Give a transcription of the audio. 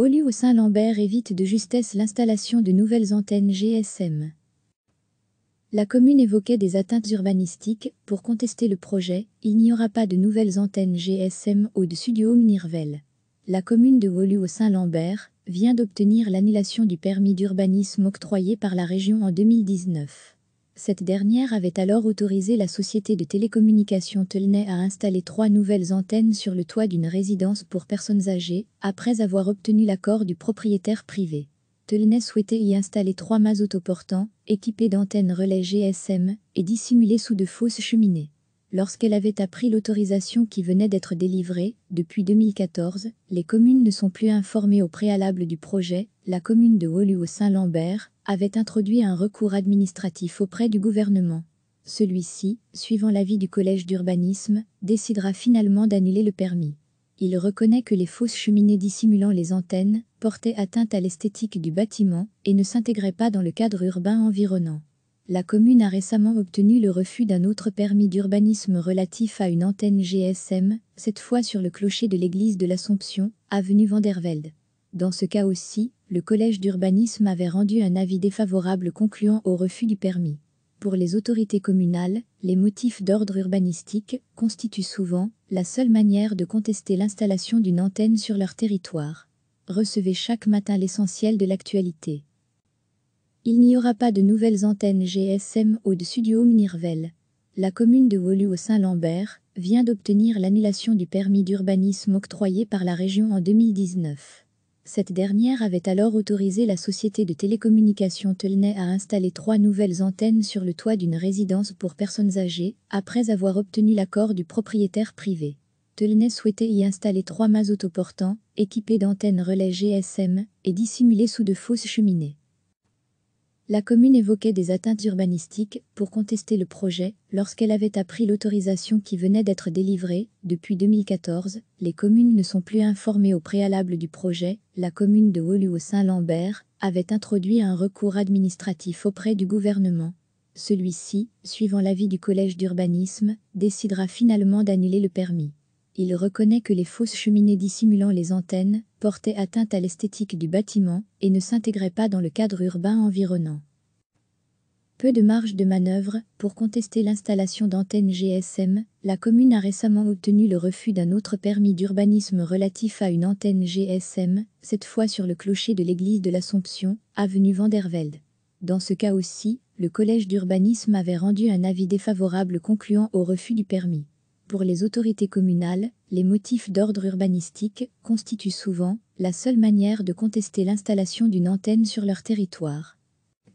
au Saint-Lambert évite de justesse l'installation de nouvelles antennes GSM. La commune évoquait des atteintes urbanistiques pour contester le projet, il n'y aura pas de nouvelles antennes GSM au-dessus du Haut-Nirvel. La commune de au Saint-Lambert vient d'obtenir l'annulation du permis d'urbanisme octroyé par la région en 2019. Cette dernière avait alors autorisé la société de télécommunications Telnet à installer trois nouvelles antennes sur le toit d'une résidence pour personnes âgées, après avoir obtenu l'accord du propriétaire privé. Telnet souhaitait y installer trois mâts autoportants, équipés d'antennes relais GSM, et dissimulés sous de fausses cheminées. Lorsqu'elle avait appris l'autorisation qui venait d'être délivrée, depuis 2014, les communes ne sont plus informées au préalable du projet, la commune de Woluwe-Saint-Lambert avait introduit un recours administratif auprès du gouvernement. Celui-ci, suivant l'avis du collège d'urbanisme, décidera finalement d'annuler le permis. Il reconnaît que les fausses cheminées dissimulant les antennes portaient atteinte à l'esthétique du bâtiment et ne s'intégraient pas dans le cadre urbain environnant la commune a récemment obtenu le refus d'un autre permis d'urbanisme relatif à une antenne GSM, cette fois sur le clocher de l'église de l'Assomption, avenue Vandervelde. Dans ce cas aussi, le collège d'urbanisme avait rendu un avis défavorable concluant au refus du permis. Pour les autorités communales, les motifs d'ordre urbanistique constituent souvent la seule manière de contester l'installation d'une antenne sur leur territoire. Recevez chaque matin l'essentiel de l'actualité. Il n'y aura pas de nouvelles antennes GSM au-dessus du haut nirvel La commune de Wolu au Saint-Lambert vient d'obtenir l'annulation du permis d'urbanisme octroyé par la région en 2019. Cette dernière avait alors autorisé la société de télécommunications Telnet à installer trois nouvelles antennes sur le toit d'une résidence pour personnes âgées, après avoir obtenu l'accord du propriétaire privé. Telnet souhaitait y installer trois mâts autoportants, équipés d'antennes relais GSM, et dissimulés sous de fausses cheminées la commune évoquait des atteintes urbanistiques pour contester le projet lorsqu'elle avait appris l'autorisation qui venait d'être délivrée. Depuis 2014, les communes ne sont plus informées au préalable du projet. La commune de au saint lambert avait introduit un recours administratif auprès du gouvernement. Celui-ci, suivant l'avis du collège d'urbanisme, décidera finalement d'annuler le permis. Il reconnaît que les fausses cheminées dissimulant les antennes portaient atteinte à l'esthétique du bâtiment et ne s'intégraient pas dans le cadre urbain environnant peu de marge de manœuvre pour contester l'installation d'antennes GSM, la commune a récemment obtenu le refus d'un autre permis d'urbanisme relatif à une antenne GSM, cette fois sur le clocher de l'église de l'Assomption, avenue Vandervelde. Dans ce cas aussi, le collège d'urbanisme avait rendu un avis défavorable concluant au refus du permis. Pour les autorités communales, les motifs d'ordre urbanistique constituent souvent la seule manière de contester l'installation d'une antenne sur leur territoire.